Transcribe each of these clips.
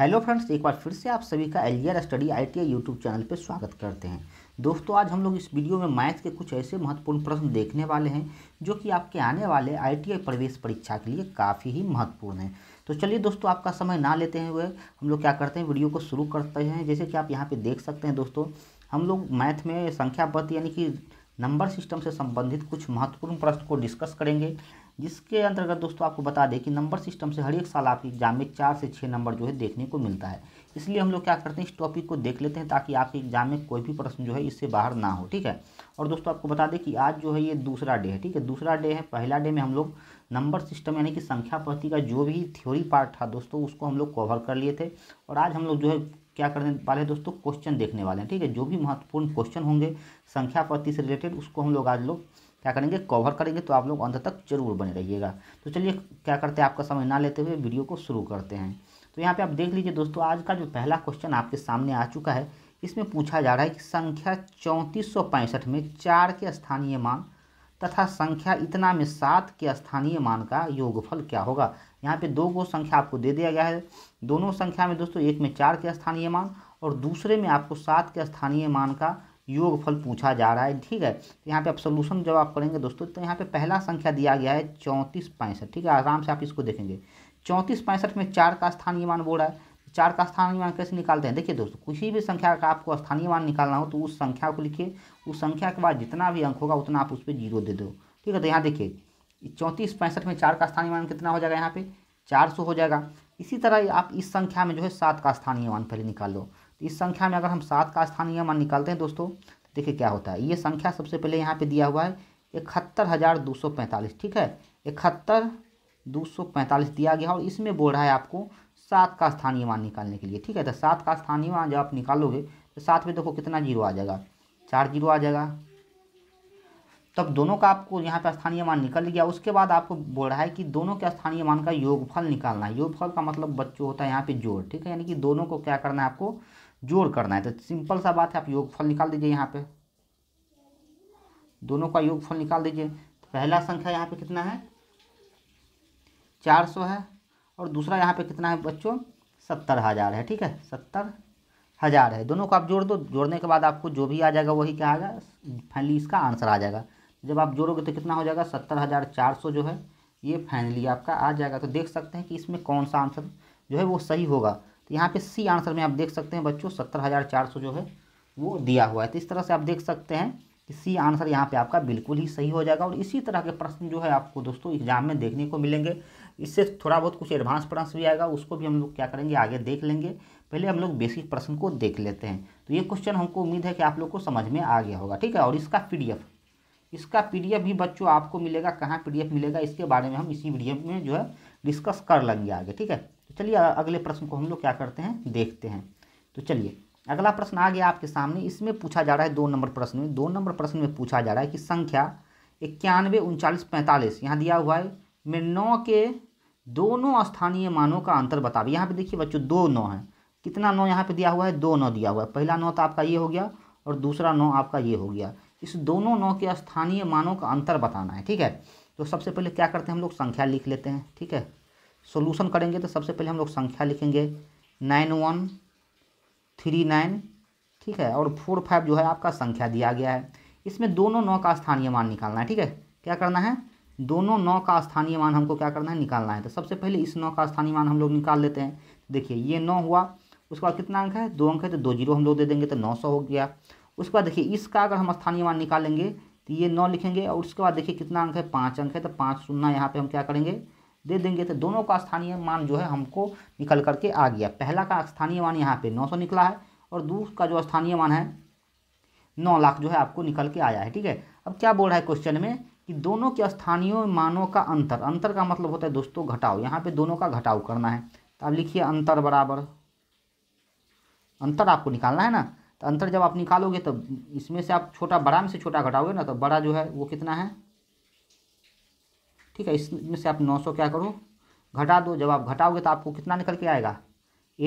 hello friends एक बार फिर से आप सभी का एलियर study I T YouTube channel पर स्वागत करते हैं दोस्तों आज हम लोग इस वीडियो में मैथ के कुछ ऐसे महत्वपूर्ण प्रश्न देखने वाले हैं जो कि आपके आने वाले आई प्रवेश परीक्षा के लिए काफ़ी ही महत्वपूर्ण है तो चलिए दोस्तों आपका समय ना लेते हुए हम लोग क्या करते हैं वीडियो को शुरू करते हैं जैसे कि आप यहाँ पर देख सकते हैं दोस्तों हम लोग मैथ में संख्याबद्ध यानी कि नंबर सिस्टम से संबंधित कुछ महत्वपूर्ण प्रश्न को डिस्कस करेंगे जिसके अंतर्गत दोस्तों आपको बता दें कि नंबर सिस्टम से हर एक साल आपके एग्जाम में चार से छः नंबर जो है देखने को मिलता है इसलिए हम लोग क्या करते हैं इस टॉपिक को देख लेते हैं ताकि आपके एग्जाम में कोई भी प्रश्न जो है इससे बाहर ना हो ठीक है और दोस्तों आपको बता दें कि आज जो है ये दूसरा डे है ठीक है दूसरा डे है पहला डे में हम लोग नंबर सिस्टम यानी कि संख्या पद्धति का जो भी थ्योरी पार्ट था दोस्तों उसको हम लोग कवर कर लिए थे और आज हम लोग जो है क्या करने वाले हैं दोस्तों क्वेश्चन देखने वाले हैं ठीक है जो भी महत्वपूर्ण क्वेश्चन होंगे संख्या पद्धति से रिलेटेड उसको हम लोग आज लोग क्या करेंगे कवर करेंगे तो आप लोग अंत तक जरूर बने रहिएगा तो चलिए क्या करते हैं आपका समय ना लेते हुए वीडियो को शुरू करते हैं तो यहाँ पे आप देख लीजिए दोस्तों आज का जो पहला क्वेश्चन आपके सामने आ चुका है इसमें पूछा जा रहा है कि संख्या चौंतीस में चार के स्थानीय मान तथा संख्या इतना में सात के स्थानीय मान का योगफल क्या होगा यहाँ पे दो गो संख्या आपको दे दिया गया है दोनों संख्या में दोस्तों एक में चार के स्थानीय मान और दूसरे में आपको सात के स्थानीय मान का योगफल पूछा जा रहा है ठीक है तो यहाँ पे आप सोल्यूशन जब आप करेंगे दोस्तों तो यहाँ पे पहला संख्या दिया गया है चौंतीस पैंसठ ठीक है आराम से आप इसको देखेंगे चौंतीस पैंसठ में चार का स्थानीय मान बोल रहा है चार का स्थानीय मान कैसे निकालते हैं देखिए दोस्तों किसी भी संख्या का आपको स्थानीय मान निकालना हो तो उस संख्या को लिखिए उस संख्या के बाद जितना भी अंक होगा उतना आप उस पर जीरो दे दो ठीक है तो यहाँ देखिए चौंतीस पैंसठ में चार का स्थानीय मान कितना हो जाएगा यहाँ पे चार सौ हो जाएगा इसी तरह आप इस संख्या में जो है सात का स्थानीय मान पहले निकाल लो तो इस संख्या में अगर हम सात का स्थानीय मान निकालते हैं दोस्तों तो देखिए क्या होता है ये संख्या सबसे पहले यहाँ पे दिया हुआ है इकहत्तर हज़ार दो सौ पैंतालीस ठीक है इकहत्तर दो सौ पैंतालीस दिया गया और इसमें बोल रहा है आपको सात का स्थानीय मान निकालने के लिए ठीक है तो सात का स्थानीय मान जब आप निकालोगे तो सात में देखो कितना जीरो आ जाएगा चार जीरो आ जाएगा तब दोनों का आपको यहाँ पे स्थानीय मान निकल गया उसके बाद आपको बोल रहा है कि दोनों के स्थानीय मान का योगफल निकालना है योगफल का मतलब बच्चों होता है यहाँ पे जोड़ ठीक है यानी कि दोनों को क्या करना है आपको जोड़ करना है तो सिंपल सा बात है आप योगफल निकाल दीजिए यहाँ पे दोनों का योगफल निकाल दीजिए तो पहला संख्या यहाँ पे कितना है चार सौ है और दूसरा यहाँ पे कितना है बच्चों सत्तर हज़ार है ठीक है सत्तर हज़ार है दोनों को आप जोड़ दो जोड़ने के बाद आपको जो भी आ जाएगा वही क्या आएगा फाइनली इसका आंसर आ जाएगा जब आप जोड़ोगे तो कितना हो जाएगा सत्तर हज़ार चार सौ जो है ये फाइनली आपका आ जाएगा तो देख सकते हैं कि इसमें कौन सा आंसर जो है वो सही होगा तो यहाँ पे सी आंसर में आप देख सकते हैं बच्चों सत्तर हज़ार चार सौ जो है वो दिया हुआ है तो इस तरह से आप देख सकते हैं कि सी आंसर यहाँ पे आपका बिल्कुल ही सही हो जाएगा और इसी तरह के प्रश्न जो है आपको दोस्तों एग्जाम में देखने को मिलेंगे इससे थोड़ा बहुत कुछ एडवांस प्रश्न भी आएगा उसको भी हम लोग क्या करेंगे आगे देख लेंगे पहले हम लोग बेसिक प्रश्न को देख लेते हैं तो ये क्वेश्चन हमको उम्मीद है कि आप लोग को समझ में आ गया होगा ठीक है और इसका पी इसका पी भी बच्चों आपको मिलेगा कहाँ पी मिलेगा इसके बारे में हम इसी वीडियो में जो है डिस्कस कर लेंगे आगे ठीक है चलिए अगले प्रश्न को हम लोग क्या करते हैं देखते हैं तो चलिए अगला प्रश्न आ गया आपके सामने इसमें पूछा जा रहा है दो नंबर प्रश्न में दो नंबर प्रश्न में पूछा जा रहा है कि संख्या इक्यानवे उनचालीस पैंतालीस यहाँ दिया हुआ है में नौ के दोनों स्थानीय मानों का अंतर बता यहाँ पे देखिए बच्चों दो नौ है कितना नौ यहाँ पे दिया हुआ है दो नौ दिया हुआ है पहला नौ तो आपका ये हो गया और दूसरा नौ आपका ये हो गया इस दोनों नौ के स्थानीय मानों का अंतर बताना है ठीक है तो सबसे पहले क्या करते हैं हम लोग संख्या लिख लेते हैं ठीक है सोल्यूशन करेंगे तो सबसे पहले हम लोग संख्या लिखेंगे नाइन वन थ्री नाइन ठीक है और फोर फाइव जो है आपका संख्या दिया गया है इसमें दोनों नौ का स्थानीय मान निकालना है ठीक है क्या करना है दोनों नौ का स्थानीय मान हमको क्या करना है निकालना है तो सबसे पहले इस नौ का स्थानीय मान हम लोग निकाल लेते हैं देखिए ये नौ हुआ उसके बाद कितना अंक है दो अंक है तो दो जीरो हम लोग दे देंगे तो नौ सौ हो गया उसके बाद देखिए इसका अगर हम स्थानीय मान निकालेंगे तो ये नौ लिखेंगे और उसके बाद देखिए कितना अंक है पाँच अंक है तो पाँच सुनना यहाँ पर हम क्या करेंगे दे देंगे तो दोनों का स्थानीय मान जो है हमको निकल करके आ गया पहला का स्थानीय मान यहाँ पे 900 निकला है और दूसरा का जो स्थानीय मान है नौ लाख जो है आपको निकल के आया है ठीक है अब क्या बोल रहा है क्वेश्चन में कि दोनों के स्थानीय मानों का अंतर अंतर का मतलब होता है दोस्तों घटाओ यहाँ पे दोनों का घटाओ करना है तो आप लिखिए अंतर बराबर अंतर आपको निकालना है ना तो अंतर जब आप निकालोगे तो इसमें से आप छोटा बड़ा में से छोटा घटाओगे ना तो बड़ा जो है वो कितना है ठीक है इसमें से आप 900 क्या करो घटा दो जब आप घटाओगे तो आपको कितना निकल के आएगा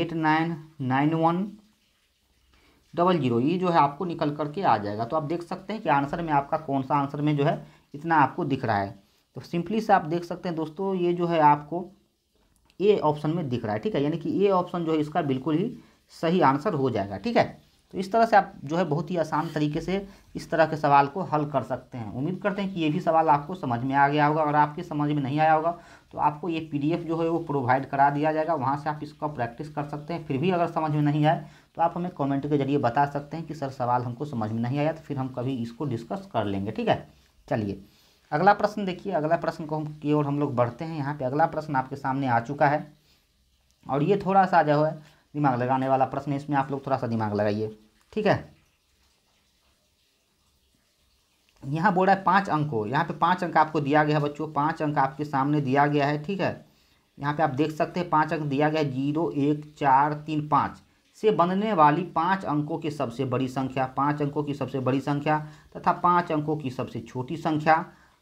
eight nine nine one double zero ये जो है आपको निकल करके आ जाएगा तो आप देख सकते हैं कि आंसर में आपका कौन सा आंसर में जो है इतना आपको दिख रहा है तो सिंपली से आप देख सकते हैं दोस्तों ये जो है आपको ए ऑप्शन में दिख रहा है ठीक है यानी कि ए ऑप्शन जो है इसका बिल्कुल ही सही आंसर हो जाएगा ठीक है तो इस तरह से आप जो है बहुत ही आसान तरीके से इस तरह के सवाल को हल कर सकते हैं उम्मीद करते हैं कि ये भी सवाल आपको समझ में आ गया होगा अगर आपके समझ में नहीं आया होगा तो आपको ये पीडीएफ जो है वो प्रोवाइड करा दिया जाएगा वहाँ से आप इसका प्रैक्टिस कर सकते हैं फिर भी अगर समझ में नहीं आए तो आप हमें कॉमेंट के जरिए बता सकते हैं कि सर सवाल हमको समझ में नहीं आया तो फिर हम कभी इसको डिस्कस कर लेंगे ठीक है चलिए अगला प्रश्न देखिए अगला प्रश्न को हम की ओर हम लोग बढ़ते हैं यहाँ पे अगला प्रश्न आपके सामने आ चुका है और ये थोड़ा सा जो है दिमाग लगाने वाला प्रश्न है इसमें आप लोग थोड़ा सा दिमाग लगाइए ठीक है यहाँ बोल रहा है पाँच अंकों यहाँ पे पाँच अंक आपको दिया गया है बच्चों पाँच अंक आपके सामने दिया गया है ठीक है यहाँ पे आप देख सकते हैं पाँच अंक दिया गया है जीरो एक चार तीन पाँच से बनने वाली पाँच अंकों की सबसे बड़ी संख्या पाँच अंकों की सबसे बड़ी संख्या तथा पाँच अंकों की सबसे छोटी संख्या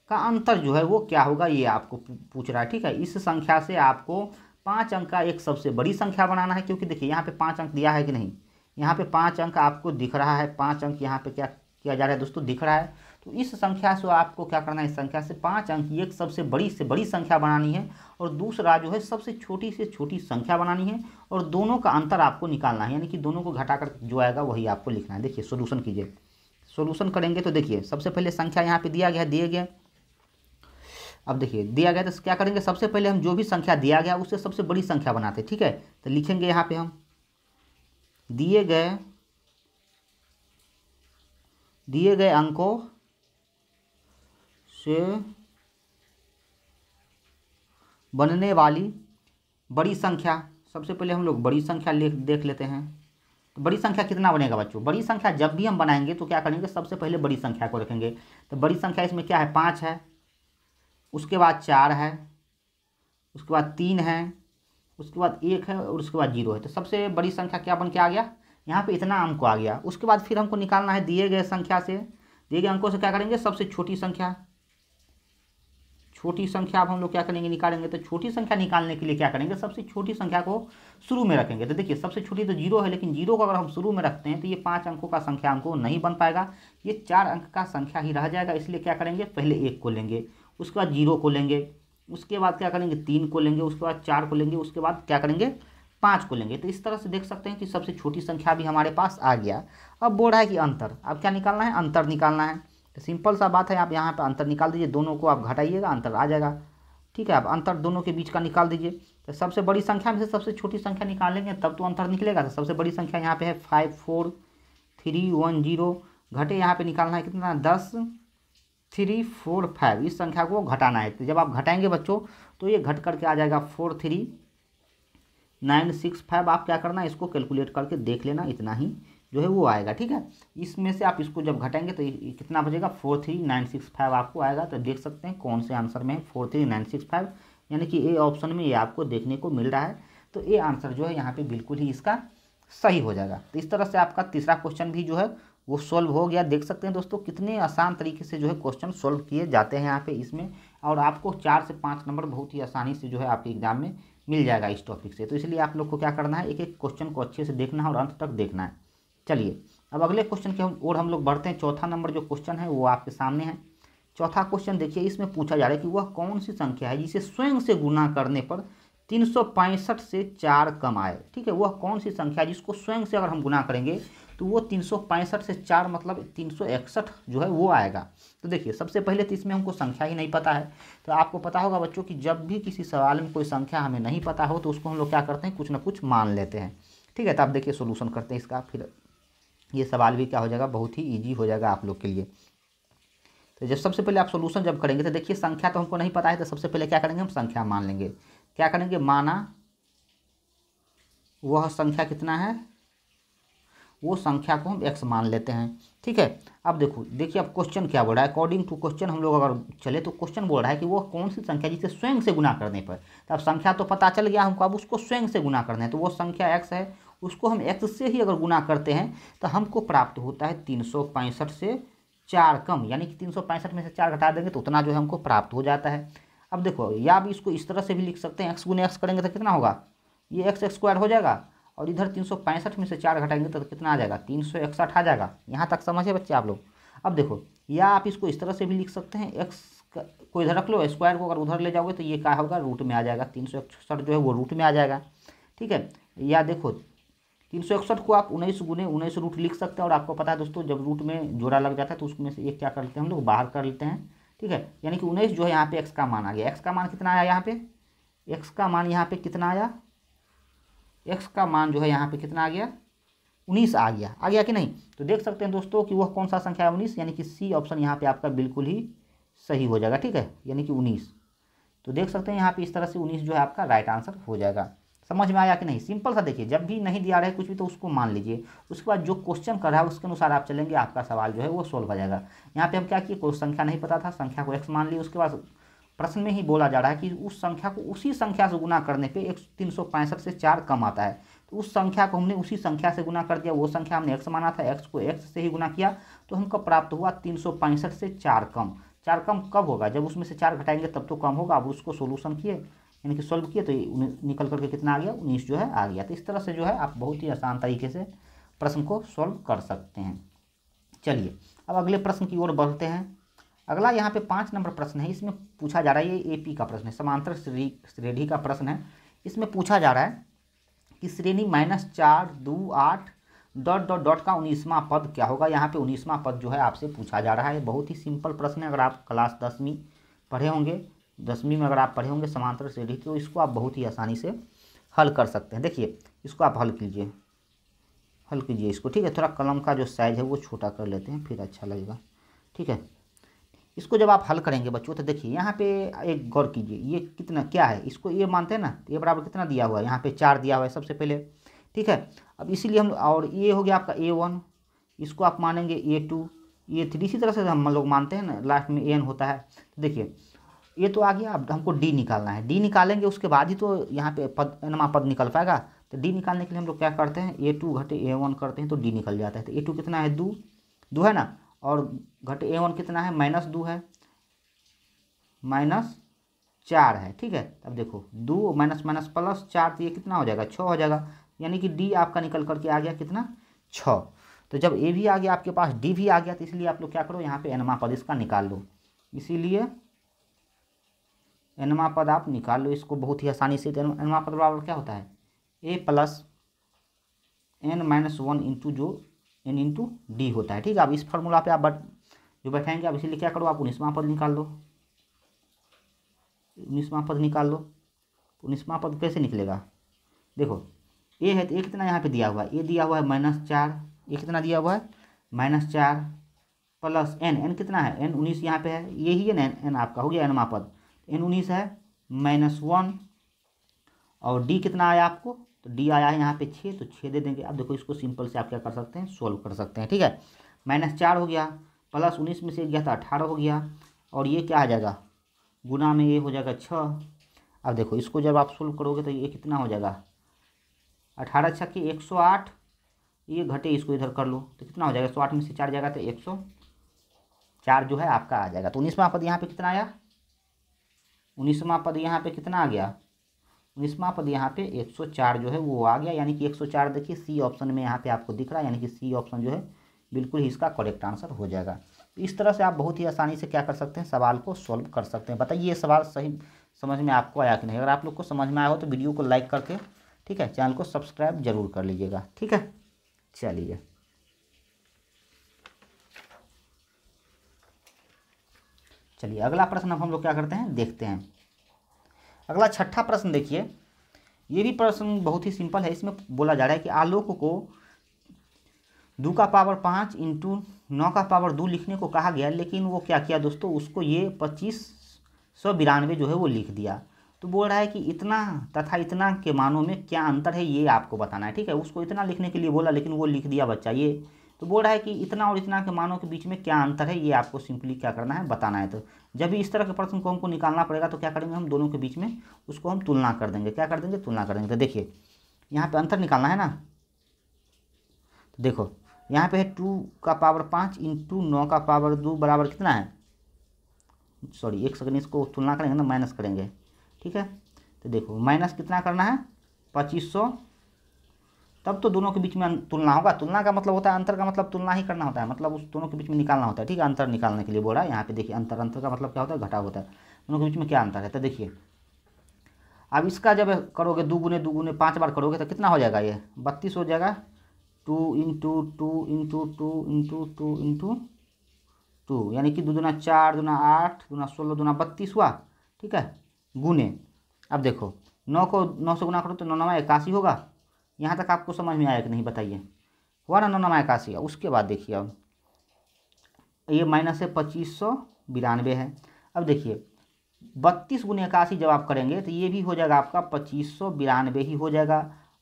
का अंतर जो है वो क्या होगा ये आपको पूछ रहा है ठीक है इस संख्या से आपको पाँच अंक का एक सबसे बड़ी संख्या बनाना है क्योंकि देखिए यहाँ पे पाँच अंक दिया है कि नहीं यहाँ पे पाँच अंक आपको दिख रहा है पाँच अंक यहाँ पे क्या किया जा रहा है दोस्तों दिख रहा है तो इस संख्या से आपको क्या करना है इस संख्या से पाँच अंक की एक सबसे बड़ी से बड़ी संख्या बनानी है और दूसरा जो है सबसे छोटी से छोटी संख्या बनानी है और दोनों का अंतर आपको निकालना है यानी कि दोनों को घटा जो आएगा वही आपको लिखना है देखिए सोल्यूशन कीजिए सोल्यूशन करेंगे तो देखिए सबसे पहले संख्या यहाँ पर दिया गया दिए गए अब देखिए दिया गया तो क्या करेंगे सबसे पहले हम जो भी संख्या दिया गया उससे सबसे बड़ी संख्या बनाते हैं ठीक है तो लिखेंगे यहाँ पे हम दिए गए दिए गए अंकों से बनने वाली बड़ी संख्या सबसे पहले हम लोग बड़ी संख्या ले, देख लेते हैं तो बड़ी संख्या कितना बनेगा बच्चों बड़ी संख्या जब भी हम बनाएंगे तो क्या करेंगे सबसे पहले बड़ी संख्या को रखेंगे तो बड़ी संख्या इसमें क्या है पाँच है उसके बाद चार है उसके बाद तीन है उसके बाद एक है और उसके बाद जीरो है तो सबसे बड़ी संख्या क्या बन के आ गया यहाँ पे इतना अंक आ गया उसके बाद फिर हमको निकालना है दिए गए संख्या से दिए गए अंकों से क्या करेंगे सबसे छोटी संख्या छोटी संख्या अब हम लोग क्या करेंगे निकालेंगे तो छोटी संख्या निकालने के लिए क्या करेंगे सबसे छोटी संख्या को शुरू में रखेंगे तो देखिए सबसे छोटी तो जीरो है लेकिन जीरो को अगर हम शुरू में रखते हैं तो ये पाँच अंकों का संख्या हमको नहीं बन पाएगा ये चार अंक का संख्या ही रह जाएगा इसलिए क्या करेंगे पहले एक को लेंगे उसके बाद जीरो को लेंगे उसके बाद क्या करेंगे तीन को लेंगे उसके बाद चार को लेंगे उसके बाद क्या करेंगे पाँच को लेंगे तो इस तरह से देख सकते हैं कि सबसे छोटी संख्या भी हमारे पास आ गया अब बोल रहा है कि अंतर अब क्या निकालना है अंतर निकालना है तो सिंपल सा बात है आप यहाँ पर अंतर निकाल दीजिए दोनों को आप घटाइएगा अंतर आ जाएगा ठीक है आप अंतर दोनों के बीच का निकाल दीजिए तो सबसे बड़ी संख्या में से सबसे छोटी संख्या निकालेंगे तब तो अंतर निकलेगा तो सबसे बड़ी संख्या यहाँ पे है five four three one zero घटे यहाँ पे निकालना है कितना दस थ्री फोर फाइव इस संख्या को घटाना है तो जब आप घटाएंगे बच्चों तो ये घट करके आ जाएगा four three nine six five आप क्या करना इसको कैलकुलेट करके देख लेना इतना ही जो है वो आएगा ठीक है इसमें से आप इसको जब घटाएंगे तो कितना बचेगा four three nine six five आपको आएगा तो देख सकते हैं कौन से आंसर में है four three nine six five यानी कि ए ऑप्शन में ये आपको देखने को मिल रहा है तो ए आंसर जो है यहाँ पे बिल्कुल ही इसका सही हो जाएगा तो इस तरह से आपका तीसरा क्वेश्चन भी जो है वो सॉल्व हो गया देख सकते हैं दोस्तों कितने आसान तरीके से जो है क्वेश्चन सॉल्व किए जाते हैं यहाँ पे इसमें और आपको चार से पाँच नंबर बहुत ही आसानी से जो है आपके एग्जाम में मिल जाएगा इस टॉपिक से तो इसलिए आप लोग को क्या करना है एक एक क्वेश्चन को अच्छे से देखना है और अंत तक देखना है चलिए अब अगले क्वेश्चन के और हम लोग बढ़ते हैं चौथा नंबर जो क्वेश्चन है वो आपके सामने है चौथा क्वेश्चन देखिए इसमें पूछा जा रहा है कि वह कौन सी संख्या है जिसे स्वयं से गुना करने पर तीन से चार कम आए ठीक है वह कौन सी संख्या है जिसको स्वयं से अगर हम गुना करेंगे तो वो तीन से चार मतलब तीन जो है वो आएगा तो देखिए सबसे पहले तो इसमें हमको संख्या ही नहीं पता है तो आपको पता होगा बच्चों कि जब भी किसी सवाल में कोई संख्या हमें नहीं पता हो तो उसको हम लोग क्या करते हैं कुछ ना कुछ मान लेते हैं ठीक है तो आप देखिए सोल्यूशन करते हैं इसका फिर ये सवाल भी क्या हो जाएगा बहुत ही ईजी हो जाएगा आप लोग के लिए तो जब सबसे पहले आप सोल्यूशन जब करेंगे तो देखिए संख्या तो हमको नहीं पता है तो सबसे पहले क्या करेंगे हम संख्या मान लेंगे क्या करेंगे माना वह संख्या कितना है वो संख्या को हम एक्स मान लेते हैं ठीक है अब देखो देखिए अब क्वेश्चन क्या बोल रहा है अकॉर्डिंग टू क्वेश्चन हम लोग अगर चले तो क्वेश्चन बोल रहा है कि वो कौन सी संख्या जिसे स्वयं से गुना करने पर तो अब संख्या तो पता चल गया हमको अब उसको स्वयं से गुना करना है तो वो संख्या एक्स है उसको हम एक्स से ही अगर गुना करते हैं तो हमको प्राप्त होता है तीन से चार कम यानी कि तीन में से चार घटा देंगे तो उतना जो है हमको प्राप्त हो जाता है अब देखो या भी इसको इस तरह से भी लिख सकते हैं एक्स गुना एक्स करेंगे तो कितना होगा ये एक्स एक्स स्क्वायर हो जाएगा और इधर तीन में से चार घटाएंगे तो कितना आ जाएगा तीन आ जाएगा यहाँ तक समझे बच्चे आप लोग अब देखो या आप इसको इस तरह से भी लिख सकते हैं एक्स को इधर रख लो स्क्वायर को अगर उधर ले जाओगे तो ये क्या होगा रूट में आ जाएगा तीन सौ इकसठ जो है वो रूट में आ जाएगा ठीक है या देखो तीन सौ इकसठ को आप उन्नीस गुने उन्नीस रूट लिख सकते हैं और आपको पता है दोस्तों जब रूट में जोड़ा लग जाता है तो उसमें से एक क्या कर लेते हैं हम लोग बाहर कर लेते हैं ठीक है यानी कि उन्नीस जो है यहाँ पे एक्स का मान आ गया एक्स का मान कितना आया यहाँ पे एक्स का मान यहाँ पे कितना आया एक्स का मान जो है यहाँ पे कितना आ गया उन्नीस आ गया आ गया कि नहीं तो देख सकते हैं दोस्तों कि वह कौन सा संख्या है उन्नीस यानी कि सी ऑप्शन यहाँ पे आपका बिल्कुल ही सही हो जाएगा ठीक है यानी कि उन्नीस तो देख सकते हैं यहाँ पे इस तरह से उन्नीस जो है आपका राइट आंसर हो जाएगा समझ में आया कि नहीं सिंपल सा देखिए जब भी नहीं दिया रहे कुछ भी तो उसको मान लीजिए उसके बाद जो क्वेश्चन कर रहा है उसके अनुसार आप चलेंगे आपका सवाल जो है वो सॉल्व हो जाएगा यहाँ पे हम क्या किए कोई संख्या नहीं पता था संख्या को एक्स मान ली उसके बाद प्रश्न में ही बोला जा रहा है कि उस संख्या को उसी संख्या से गुना करने पे एक तीन सौ पैंसठ से चार कम आता है तो उस संख्या को हमने उसी संख्या से गुना कर दिया वो संख्या हमने एक्स माना था एक्स को एक्स से ही गुना किया तो हमको प्राप्त हुआ तीन सौ पैंसठ से चार कम चार कम कब होगा जब उसमें से चार घटाएंगे तब तो कम होगा अब उसको सोल्यूशन किए यानी कि सॉल्व किए तो निकल करके कितना आ गया उन्नीस जो है आ गया तो इस तरह से जो है आप बहुत ही आसान तरीके से प्रश्न को सॉल्व कर सकते हैं चलिए अब अगले प्रश्न की ओर बढ़ते हैं अगला यहाँ पे पाँच नंबर प्रश्न है इसमें पूछा जा रहा है ये एपी का प्रश्न है समांतर श्रेणी का प्रश्न है इसमें पूछा जा रहा है कि श्रेणी माइनस चार दो आठ डॉट डॉट डॉट का उन्नीसवां पद क्या होगा यहाँ पे उन्नीसवां पद जो है आपसे पूछा जा रहा है बहुत ही सिंपल प्रश्न है अगर आप क्लास दसवीं पढ़े होंगे दसवीं में अगर आप पढ़े होंगे समांतर श्रेणी तो इसको आप बहुत ही आसानी से हल कर सकते हैं देखिए इसको आप हल कीजिए हल कीजिए इसको ठीक है थोड़ा कलम का जो साइज है वो छोटा कर लेते हैं फिर अच्छा लगेगा ठीक है इसको जब आप हल करेंगे बच्चों तो देखिए यहाँ पे एक गौर कीजिए ये कितना क्या है इसको ये मानते हैं ना ये बराबर कितना दिया हुआ है यहाँ पे चार दिया हुआ है सबसे पहले ठीक है अब इसीलिए हम और ये हो गया आपका ए वन इसको आप मानेंगे ए टू ए थ्री इसी तरह से हम लोग मानते हैं ना लास्ट में एन होता है तो देखिए ये तो आ गया अब हमको डी निकालना है डी निकालेंगे उसके बाद ही तो यहाँ पे पद नमा पद निकल पाएगा तो डी निकालने के लिए हम लोग क्या करते हैं ए टू घटे ए वन करते हैं तो डी निकल जाता है तो ए टू कितना है दो दो है ना और घट ए वन कितना है माइनस दो है माइनस चार है ठीक है अब देखो दो माइनस माइनस प्लस चार तो ये कितना हो जाएगा छः हो जाएगा यानी कि डी आपका निकल करके आ गया कितना छः तो जब ए भी आ गया आपके पास डी भी आ गया तो इसलिए आप लोग क्या करो यहाँ पे एनमा पद इसका निकाल लो इसीलिए एनमा पद आप निकाल लो इसको बहुत ही आसानी से तो एनमा पद बराबर क्या होता है a plus n minus one into जो एन इंटू डी होता है ठीक है अब इस फॉर्मूला पे आप बट जो बैठाएंगे आप इसीलिए क्या करो आप उन्नीसवां पद निकाल लो उन्नीसवां पद निकाल लो उन्नीसवां पद कैसे निकलेगा देखो ए है तो ए कितना यहाँ पे दिया हुआ है ए दिया हुआ है माइनस चार ए कितना दिया हुआ है माइनस चार प्लस एन एन कितना है एन उन्नीस यहाँ पे है यही है ना एन एन आपका हो गया एन पद एन उन्नीस है माइनस वन और डी कितना आया आपको डी आया है यहाँ पे छः तो छः दे देंगे अब देखो इसको सिंपल से आप क्या कर सकते हैं सोल्व कर सकते हैं ठीक है माइनस चार हो गया प्लस उन्नीस में से गया था अठारह हो गया और ये क्या आ जाएगा गुना में ये हो जाएगा छः अब देखो इसको जब आप सोल्व करोगे तो ये कितना हो जाएगा अठारह के एक सौ आठ ये घटे इसको इधर कर लो तो कितना हो जाएगा सौ आठ में से चार जाएगा तो एक सौ चार जो है आपका आ जाएगा तो उन्नीसवा पद यहाँ पे कितना आया उन्नीसवा पद यहाँ पे कितना आ गया उन्नीसवा पद यहाँ पे 104 जो है वो आ गया यानी कि 104 देखिए सी ऑप्शन में यहाँ पे आपको दिख रहा है यानी कि सी ऑप्शन जो है बिल्कुल ही इसका करेक्ट आंसर हो जाएगा तो इस तरह से आप बहुत ही आसानी से क्या कर सकते हैं सवाल को सॉल्व कर सकते हैं बताइए ये सवाल सही समझ में आपको आया कि नहीं अगर आप लोग को समझ में आया हो तो वीडियो को लाइक करके ठीक है चैनल को सब्सक्राइब जरूर कर लीजिएगा ठीक है चलिए चलिए अगला प्रश्न अब हम लोग क्या करते हैं देखते हैं अगला छठा प्रश्न देखिए ये भी प्रश्न बहुत ही सिंपल है इसमें बोला जा रहा है कि आलोक को दो का पावर पाँच इंटू नौ का पावर दो लिखने को कहा गया लेकिन वो क्या किया दोस्तों उसको ये पच्चीस सौ बिरानवे जो है वो लिख दिया तो बोल रहा है कि इतना तथा इतना के मानों में क्या अंतर है ये आपको बताना है ठीक है उसको इतना लिखने के लिए बोला लेकिन वो लिख दिया बच्चा ये तो बोल रहा है कि इतना और इतना के मानों के बीच में क्या अंतर है ये आपको सिंपली क्या करना है बताना है तो जब भी इस तरह के प्रश्न को हमको निकालना पड़ेगा तो क्या करेंगे हम दोनों के बीच में उसको हम तुलना कर देंगे क्या कर देंगे तुलना कर देंगे तो देखिए यहाँ पे अंतर निकालना है ना तो देखो यहाँ पे है टू का पावर पाँच इंटू नौ का पावर दो बराबर कितना है सॉरी एक सेकेंड इसको तुलना करेंगे ना माइनस करेंगे ठीक है तो देखो माइनस कितना करना है पच्चीस सौ तब तो दोनों के बीच में तुलना होगा तुलना का मतलब होता है अंतर का मतलब तुलना ही करना होता है मतलब उस दोनों के बीच में निकालना होता है ठीक है अंतर निकालने के लिए बोला यहाँ पे देखिए अंतर अंतर का मतलब क्या होता है घटा होता है दोनों के बीच में क्या अंतर है तो देखिए अब इसका जब करोगे दो गुने दो गुने पाँच बार करोगे तो कितना हो जाएगा ये बत्तीस हो जाएगा two into two into two into two into two यानी कि दो दुना चार दुना आठ दुना सोलह दुना बत्तीस हुआ ठीक है गुने अब देखो नौ को नौ से गुना करो तो नौ नवा इक्यासी होगा यहाँ तक आपको समझ में आया कि नहीं बताइए वन अनुनमा इक्यासी उसके बाद देखिए अब ये माइनस है पच्चीस सौ बिरानवे है अब देखिए बत्तीस गुने इक्यासी जब आप करेंगे तो ये भी हो जाएगा आपका पच्चीस सौ बिरानवे ही हो जाएगा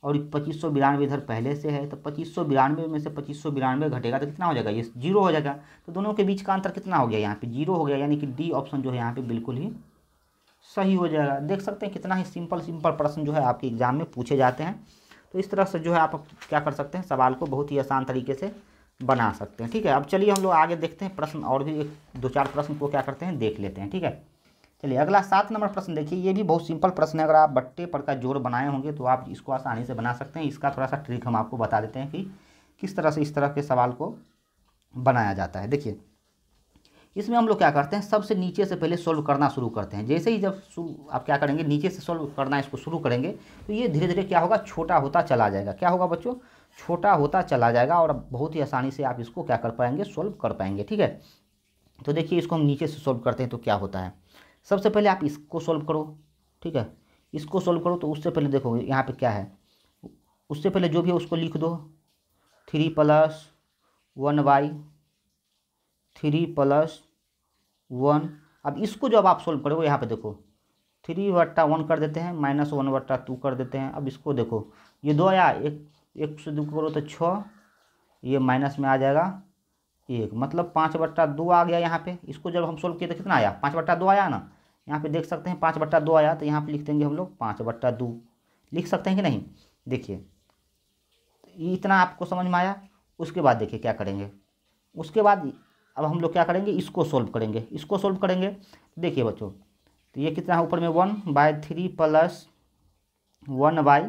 और पच्चीस सौ बिरानवे इधर पहले से है तो पच्चीस सौ बिरानवे में से पच्चीस सौ बिरानवे घटेगा तो कितना हो जाएगा ये जीरो हो जाएगा तो दोनों के बीच का अंतर कितना हो गया यहाँ पे जीरो हो गया यानी कि डी ऑप्शन जो है यहाँ पे बिल्कुल ही सही हो जाएगा देख सकते हैं कितना ही सिंपल सिंपल प्रश्न जो है आपके एग्जाम में पूछे जाते हैं तो इस तरह से जो है आप क्या कर सकते हैं सवाल को बहुत ही आसान तरीके से बना सकते हैं ठीक है अब चलिए हम लोग आगे देखते हैं प्रश्न और भी एक दो चार प्रश्न को क्या करते हैं देख लेते हैं ठीक है चलिए अगला सात नंबर प्रश्न देखिए ये भी बहुत सिंपल प्रश्न है अगर आप बट्टे पर का जोड़ बनाए होंगे तो आप इसको आसानी से बना सकते हैं इसका थोड़ा सा ट्रिक हम आपको बता देते हैं कि किस तरह से इस तरह के सवाल को बनाया जाता है देखिए इसमें हम लोग क्या करते हैं सबसे नीचे से पहले सॉल्व करना शुरू करते हैं जैसे ही जब आप क्या करेंगे नीचे से सॉल्व करना इसको शुरू करेंगे तो ये धीरे धीरे क्या होगा छोटा होता चला जाएगा क्या होगा बच्चों छोटा होता चला जाएगा और बहुत ही आसानी से आप इसको क्या कर पाएंगे सॉल्व कर पाएंगे ठीक है तो देखिए इसको हम नीचे से सॉल्व करते हैं तो क्या होता है सबसे पहले आप इसको सॉल्व करो ठीक है इसको सॉल्व करो तो उससे पहले देखो यहाँ पे क्या है उससे पहले जो भी है उसको लिख दो three plus one by three plus one अब इसको जब आप सोल्व करोगे यहाँ पे देखो थ्री वट्टा वन कर देते हैं माइनस वन वट्टा टू कर देते हैं अब इसको देखो ये दो आया एक एक से दो करो तो छः ये माइनस में आ जाएगा एक मतलब पाँच बट्टा दो आ गया यहाँ पे इसको जब हम सोल्व किए तो कितना आया पाँच बट्टा दो आया ना यहाँ पे देख सकते हैं पाँच बट्टा दो आया तो यहाँ पे लिख देंगे हम लोग पाँच बट्टा दो लिख सकते हैं कि नहीं देखिए इतना आपको समझ में आया उसके बाद देखिए क्या करेंगे उसके बाद अब हम लोग क्या करेंगे इसको सोल्व करेंगे इसको सोल्व करेंगे देखिए बच्चों तो ये कितना है ऊपर में one by three plus one by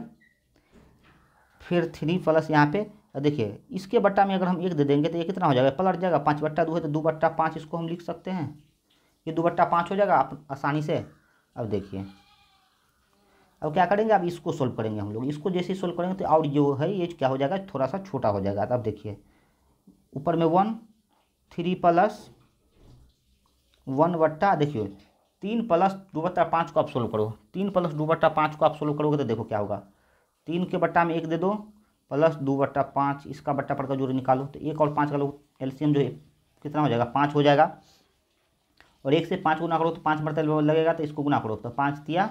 फिर थ्री प्लस यहाँ पे देखिए इसके बट्टा में अगर हम एक दे देंगे तो ये कितना हो जाएगा पलट जाएगा पाँच बट्टा दो है तो दो बट्टा पाँच इसको हम लिख सकते हैं ये दो बट्टा पाँच हो जाएगा आप आसानी से अब देखिए अब क्या करेंगे अब इसको सोल्व करेंगे हम लोग इसको जैसे सोल्व करेंगे तो और जो है ये क्या हो जाएगा थोड़ा सा छोटा हो जाएगा अब देखिए ऊपर में वन थ्री प्लस वन बट्टा देखिए तीन प्लस दो बट्टा पाँच को आप सोल्व करो तीन प्लस दो बट्टा पाँच को आप सोल्व करोगे तो देखो क्या होगा तीन के बट्टा में एक दे दो प्लस दो बट्टा पाँच इसका बट्टा पड़कर जोड़ निकालो तो एक और पाँच का लोग एल्सियम जो है कितना हो जाएगा पाँच हो जाएगा और एक से पाँच गुना करो तो पाँच बट्टा लगेगा तो इसको गुना करो तो पाँच दिया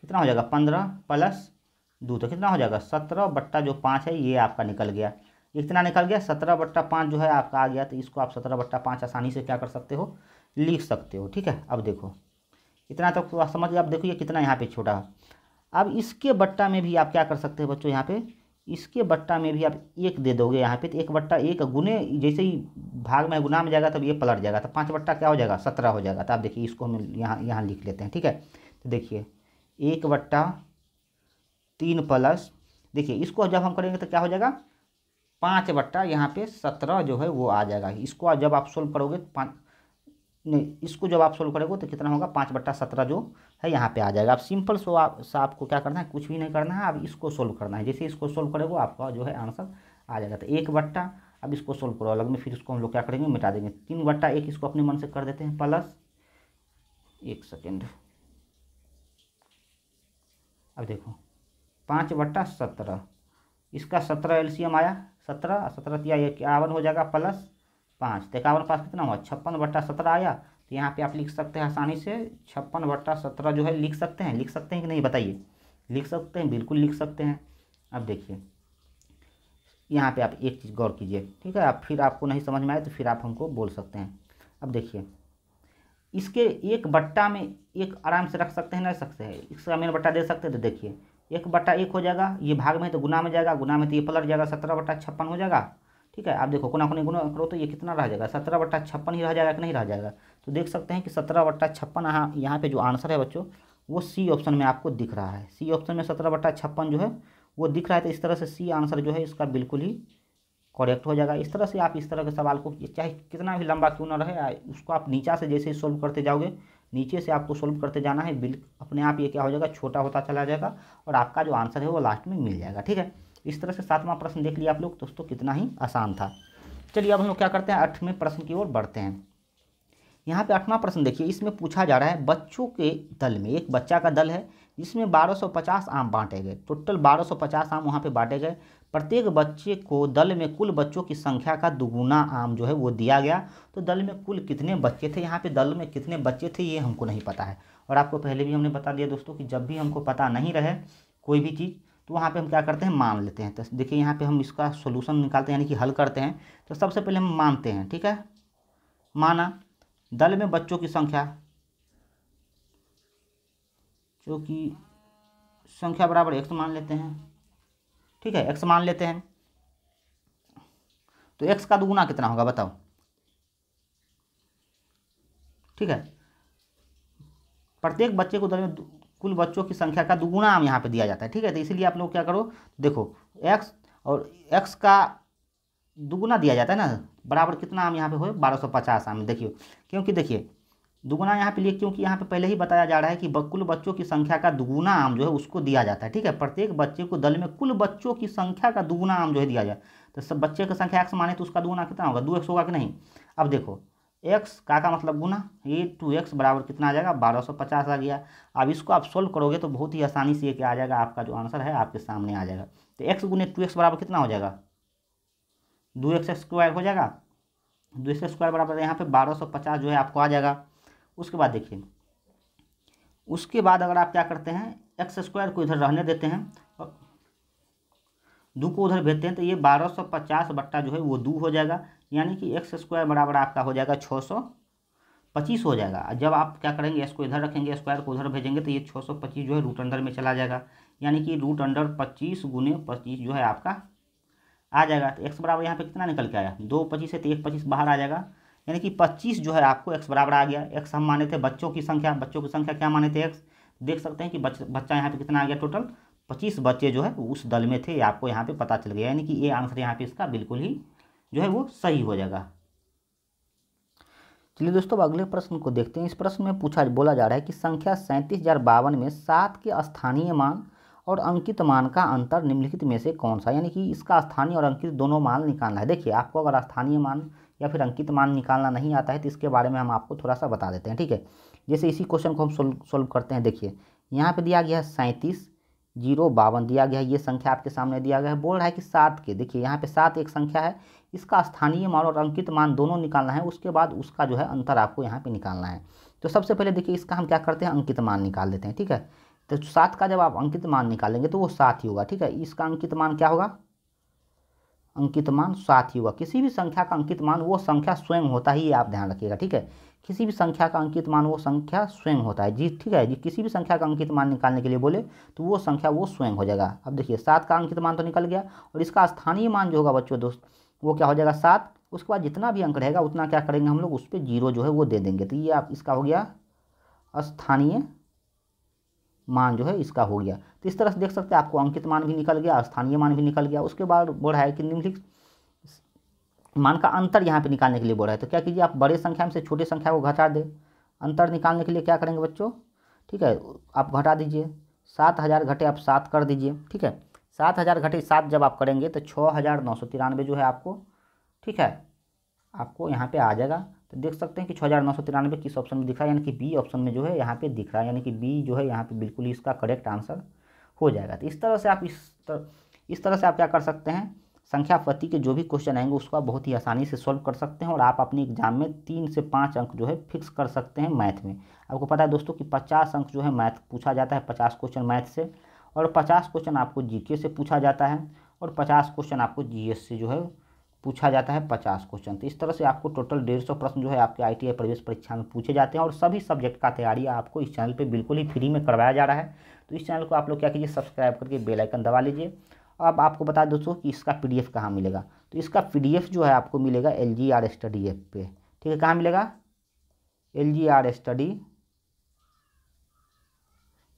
कितना हो जाएगा पंद्रह प्लस दो तो कितना हो जाएगा सत्रह बट्टा जो पाँच है ये आपका निकल गया कितना निकल गया सत्रह बट्टा पाँच जो है आपका आ गया तो इसको आप सत्रह बट्टा पाँच आसानी से क्या कर सकते हो लिख सकते हो ठीक है अब देखो इतना तक तो समझ गए अब देखो ये कितना यहाँ पे छोटा है अब इसके बट्टा में भी आप क्या कर सकते हो बच्चों यहाँ पे इसके बट्टा में भी आप एक दे दोगे यहाँ पे तो एक बट्टा एक गुने जैसे ही भाग में गुना में जाएगा तब ये पलट जाएगा तो पाँच बट्टा क्या हो जाएगा सत्रह हो जाएगा तो आप देखिए इसको हम यहाँ यहाँ लिख लेते हैं ठीक है तो देखिए एक बट्टा तीन प्लस देखिए इसको जब हम करेंगे तो क्या हो जाएगा पाँच बट्टा यहाँ पे सत्रह जो है वो आ जाएगा इसको जब आप सोल्व करोगे तो पाँच नहीं इसको जब आप सोल्व करोगे तो कितना होगा पाँच बट्टा सत्रह जो है यहाँ पे आ जाएगा आप सिंपल सो आप सा आपको क्या करना है कुछ भी नहीं करना है अब इसको सोल्व करना है जैसे इसको सोल्व करोगे आपका जो है आंसर आ जाएगा तो एक बट्टा अब इसको सोल्व करो अलग में फिर इसको हम लोग क्या करेंगे मिटा देंगे तीन बट्टा एक इसको अपने मन से कर देते हैं प्लस एक सेकेंड अब देखो पाँच बट्टा सत्रह इसका सत्रह एलसीएम आया सत्रह सत्रह या इक्यावन हो जाएगा प्लस पाँच तो इक्यावन पास कितना हुआ छप्पन बट्टा सत्रह आया तो यहाँ पे आप लिख सकते हैं आसानी से छप्पन बट्टा सत्रह जो है लिख सकते हैं लिख सकते हैं कि नहीं बताइए लिख सकते हैं बिल्कुल लिख सकते हैं अब देखिए यहाँ पे आप एक चीज़ गौर कीजिए ठीक है आप फिर आपको नहीं समझ में आए तो फिर आप हमको बोल सकते हैं अब देखिए इसके एक बट्टा में एक आराम से रख सकते हैं ना रख सकते हैं इसका मेन बट्टा दे सकते हैं तो देखिए एक बटा एक हो जाएगा ये भाग में है तो गुना में जाएगा गुना में तो ये पलट जाएगा सत्रह बटा छप्पन हो जाएगा ठीक है आप देखो कोना कोने गुना करो तो ये कितना रह जाएगा सत्रह बट्टा छप्पन ही रह जाएगा कि नहीं रह जाएगा तो देख सकते हैं कि सत्रह बट्टा छप्पन हाँ, यहाँ पे जो आंसर है बच्चों वो सी ऑप्शन में आपको दिख रहा है सी ऑप्शन में सत्रह बट्टा छप्पन जो है वो दिख रहा है तो इस तरह से सी आंसर जो है इसका बिल्कुल ही करेक्ट हो जाएगा इस तरह से आप इस तरह के सवाल को चाहे कितना भी लंबा क्यों ना रहे उसको आप नीचा से जैसे ही सोल्व करते जाओगे नीचे से आपको सोल्व करते जाना है बिल अपने आप ये क्या हो जाएगा छोटा होता चला जाएगा और आपका जो आंसर है वो लास्ट में मिल जाएगा ठीक है इस तरह से सातवां प्रश्न देख लिया आप लोग दोस्तों कितना ही आसान था चलिए अब हम लोग क्या करते हैं आठवें प्रश्न की ओर बढ़ते हैं यहाँ पे आठवां प्रश्न देखिए इसमें पूछा जा रहा है बच्चों के दल में एक बच्चा का दल है इसमें 1250 आम बांटे गए टोटल 1250 आम वहाँ पे बांटे गए प्रत्येक बच्चे को दल में कुल बच्चों की संख्या का दुगुना आम जो है वो दिया गया तो दल में कुल कितने बच्चे थे यहाँ पे दल में कितने बच्चे थे ये हमको नहीं पता है और आपको पहले भी हमने बता दिया दोस्तों कि जब भी हमको पता नहीं रहे कोई भी चीज़ तो वहाँ पर हम क्या करते हैं मान लेते हैं तो देखिए यहाँ पर हम इसका सोल्यूशन निकालते हैं यानी कि हल करते हैं तो सबसे पहले हम मानते हैं ठीक है माना दल में बच्चों की संख्या जो कि संख्या बराबर एक्स मान लेते हैं ठीक है एक्स मान लेते हैं तो एक्स का दुगुना कितना होगा बताओ ठीक है प्रत्येक बच्चे को दर में कुल बच्चों की संख्या का दुगुना आम यहाँ पे दिया जाता है ठीक है तो इसीलिए आप लोग क्या करो देखो एक्स और एक्स का दुगुना दिया जाता है ना बराबर कितना आम यहाँ पे हो बारह सौ पचास आम देखिए क्योंकि देखिए दुगुना यहाँ पे लिए क्योंकि यहाँ पे पहले ही बताया जा रहा है कि कुल बच्चों की संख्या का दुगुना आम जो है उसको दिया जाता है ठीक है प्रत्येक बच्चे को दल में कुल बच्चों की संख्या का दुगुना आम जो है दिया जाए तो सब बच्चे की संख्या एक्स माने तो उसका दुगुना कितना होगा दो एक्स होगा कि नहीं अब देखो एक्स का का मतलब गुना ये टू एक्स बराबर कितना आ जाएगा बारह सौ पचास आ गया अब इसको आप सोल्व करोगे तो बहुत ही आसानी से ये क्या आ जाएगा आपका जो आंसर है आपके सामने आ जाएगा तो एक्स गुने टू एक्स बराबर कितना हो जाएगा दो एक्स स्क्वायर हो जाएगा दो एक्स स्क्वायर बराबर यहाँ पे बारह सौ पचास जो है आपको आ जाएगा उसके बाद देखिए उसके बाद अगर आप क्या करते हैं एक्स स्क्वायर को इधर रहने देते हैं और दो को उधर भेजते हैं तो ये बारह सौ पचास बट्टा जो है वो दो हो जाएगा यानी कि एक्स स्क्वायर बराबर आपका हो जाएगा छः सौ पच्चीस हो जाएगा जब आप क्या करेंगे इसको इधर रखेंगे स्क्वायर को उधर भेजेंगे तो ये छः सौ पच्चीस जो है रूट अंडर में चला जाएगा यानी कि रूट अंडर पच्चीस गुने पच्चीस जो है आपका आ जाएगा तो एक्स बराबर यहाँ पर कितना निकल के आया दो पच्चीस है तो एक पच्चीस बाहर आ जाएगा यानी कि पच्चीस जो है आपको एक्स बराबर आ गया एक्स हम माने थे बच्चों की संख्या बच्चों की संख्या क्या माने थे एक्स देख सकते हैं कि बच, बच्चा यहाँ पे कितना आ गया टोटल पच्चीस बच्चे जो है उस दल में थे आपको यहाँ पे पता चल गया यानी कि ये आंसर यहाँ पे इसका बिल्कुल ही जो है वो सही हो जाएगा चलिए दोस्तों अगले प्रश्न को देखते हैं इस प्रश्न में पूछा बोला जा रहा है कि संख्या सैंतीस हजार बावन में सात के स्थानीय मान और अंकित मान का अंतर निम्नलिखित में से कौन सा यानी कि इसका स्थानीय और अंकित दोनों मान निकालना है देखिए आपको अगर स्थानीय मान या फिर अंकित मान निकालना नहीं आता है तो इसके बारे में हम आपको थोड़ा सा बता देते हैं ठीक है जैसे इसी क्वेश्चन को हम सोल्व करते हैं देखिए यहाँ पे दिया गया है सैंतीस जीरो बावन दिया गया है ये संख्या आपके सामने दिया गया है बोल रहा है कि सात के देखिए यहाँ पे सात एक संख्या है इसका स्थानीय मान और अंकित मान दोनों निकालना है उसके बाद उसका जो है अंतर आपको यहाँ पे निकालना है तो सबसे पहले देखिए इसका हम क्या करते हैं अंकित मान निकाल देते हैं ठीक है तो सात का जब आप अंकित मान निकालेंगे तो वो सात ही होगा ठीक है इसका अंकित मान क्या होगा अंकित मान सात ही हुआ किसी भी संख्या का अंकित मान वो संख्या स्वयं होता ही आप ध्यान रखिएगा ठीक है किसी भी संख्या का अंकित मान वो संख्या स्वयं होता है जी ठीक है जी किसी भी संख्या का अंकित मान निकालने के लिए बोले तो वो संख्या वो स्वयं हो जाएगा अब देखिए सात का अंकित मान तो निकल गया और इसका स्थानीय मान जो होगा बच्चों दोस्त वो क्या हो जाएगा सात उसके बाद जितना भी अंक रहेगा उतना क्या करेंगे हम लोग उस पर जीरो जो है वो दे देंगे तो ये आप इसका हो गया स्थानीय मान जो है इसका हो गया तो इस तरह से देख सकते हैं आपको अंकित मान भी निकल गया स्थानीय मान भी निकल गया उसके बाद बोल रहा है कि निम्नलिखित मान का अंतर यहाँ पे निकालने के लिए बोल रहा है तो क्या कीजिए आप बड़े संख्या में से छोटे संख्या को घटा दें अंतर निकालने के लिए क्या करेंगे बच्चों ठीक है आप घटा दीजिए सात हज़ार घटे आप सात कर दीजिए ठीक है सात हज़ार घटे सात जब आप करेंगे तो छः हज़ार नौ सौ तिरानवे जो है आपको ठीक है आपको यहाँ पर आ जाएगा तो देख सकते हैं कि छः हज़ार नौ सौ तिरानवे किस ऑप्शन में दिख रहा है यानी कि बी ऑप्शन में जो है यहाँ पे दिख रहा है यानी कि बी जो है यहाँ पे बिल्कुल ही इसका करेक्ट आंसर हो जाएगा तो इस तरह से आप इस तर, इस तरह से आप क्या कर सकते हैं संख्या पति के जो भी क्वेश्चन आएंगे उसको आप बहुत ही आसानी से सॉल्व कर सकते हैं और आप अपने एग्जाम में तीन से पाँच अंक जो है फिक्स कर सकते हैं मैथ में आपको पता है दोस्तों कि पचास अंक जो है मैथ पूछा जाता है पचास क्वेश्चन मैथ से और पचास क्वेश्चन आपको जी से पूछा जाता है और पचास क्वेश्चन आपको जी से जो है पूछा जाता है पचास क्वेश्चन तो इस तरह से आपको टोटल डेढ़ सौ प्रश्न जो है आपके आई टी प्रवेश परीक्षा में पूछे जाते हैं और सभी सब्जेक्ट का तैयारी आपको इस चैनल पे बिल्कुल ही फ्री में करवाया जा रहा है तो इस चैनल को आप लोग क्या कीजिए सब्सक्राइब करके बेल आइकन दबा लीजिए अब आपको बता दोस्तों कि इसका पी डी कहाँ मिलेगा तो इसका पी जो है आपको मिलेगा L G R study app पे ठीक है कहाँ मिलेगा L G R study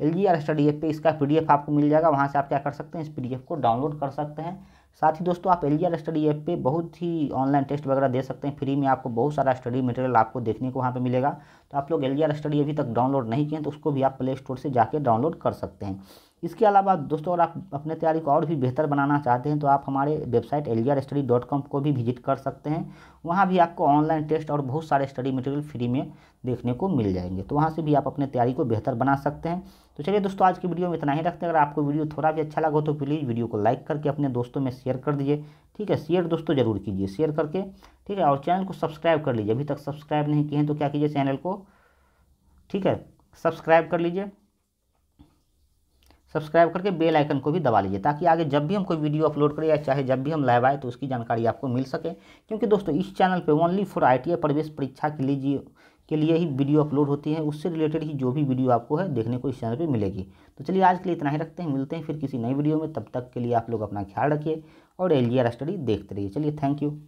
L G R study app पे इसका पी आपको मिल जाएगा वहाँ से आप क्या कर सकते हैं इस पी को डाउनलोड कर सकते हैं साथ ही दोस्तों आप एलियर स्टडी ऐप पे बहुत ही ऑनलाइन टेस्ट वगैरह दे सकते हैं फ्री में आपको बहुत सारा स्टडी मटेरियल आपको देखने को वहाँ पे मिलेगा तो आप लोग एलियर स्टडी अभी तक डाउनलोड नहीं किए हैं तो उसको भी आप प्ले स्टोर से जाके डाउनलोड कर सकते हैं इसके अलावा दोस्तों अगर आप अपने तैयारी को और भी बेहतर बनाना चाहते हैं तो आप हमारे वेबसाइट एलियर स्टडी डॉट कॉम को भी विजिट कर सकते हैं वहाँ भी आपको ऑनलाइन टेस्ट और बहुत सारे स्टडी मटेरियल फ्री में देखने को मिल जाएंगे तो वहाँ से भी आप अपने तैयारी को बेहतर बना सकते हैं तो चलिए दोस्तों आज की वीडियो में इतना ही रखते हैं अगर आपको वीडियो थोड़ा भी अच्छा लगा तो प्लीज़ वीडियो को लाइक करके अपने दोस्तों में शेयर कर दीजिए ठीक है शेयर दोस्तों जरूर कीजिए शेयर करके ठीक है और चैनल को सब्सक्राइब कर लीजिए अभी तक सब्सक्राइब नहीं किए हैं तो क्या कीजिए चैनल को ठीक है सब्सक्राइब कर लीजिए सब्सक्राइब करके बेल आइकन को भी दबा लीजिए ताकि आगे जब भी हम कोई वीडियो अपलोड करें या चाहे जब भी हम लाइव आए तो उसकी जानकारी आपको मिल सके क्योंकि दोस्तों इस चैनल पे ओनली फॉर आई प्रवेश परीक्षा के लिए के लिए ही वीडियो अपलोड होती है उससे रिलेटेड ही जो भी वीडियो आपको है देखने को इस चैनल पर मिलेगी तो चलिए आज के लिए इतना ही रखते हैं मिलते हैं फिर किसी नई वीडियो में तब तक के लिए आप लोग अपना ख्याल रखिए और एल स्टडी देखते रहिए चलिए थैंक यू